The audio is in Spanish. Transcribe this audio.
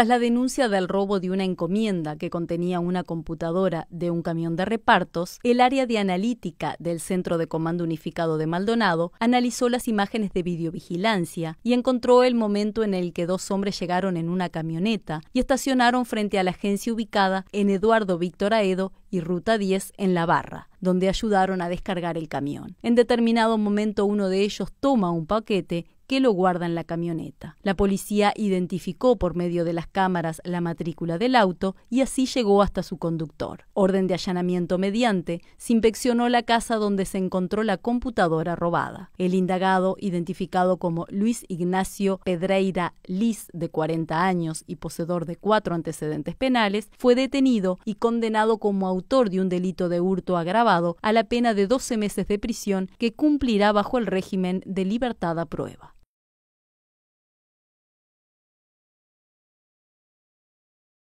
tras la denuncia del robo de una encomienda que contenía una computadora de un camión de repartos, el área de analítica del Centro de Comando Unificado de Maldonado analizó las imágenes de videovigilancia y encontró el momento en el que dos hombres llegaron en una camioneta y estacionaron frente a la agencia ubicada en Eduardo Víctor Aedo y Ruta 10 en La Barra, donde ayudaron a descargar el camión. En determinado momento uno de ellos toma un paquete que lo guarda en la camioneta. La policía identificó por medio de las cámaras la matrícula del auto y así llegó hasta su conductor. Orden de allanamiento mediante, se inspeccionó la casa donde se encontró la computadora robada. El indagado, identificado como Luis Ignacio Pedreira Liz, de 40 años y poseedor de cuatro antecedentes penales, fue detenido y condenado como autor de un delito de hurto agravado a la pena de 12 meses de prisión que cumplirá bajo el régimen de libertad a prueba.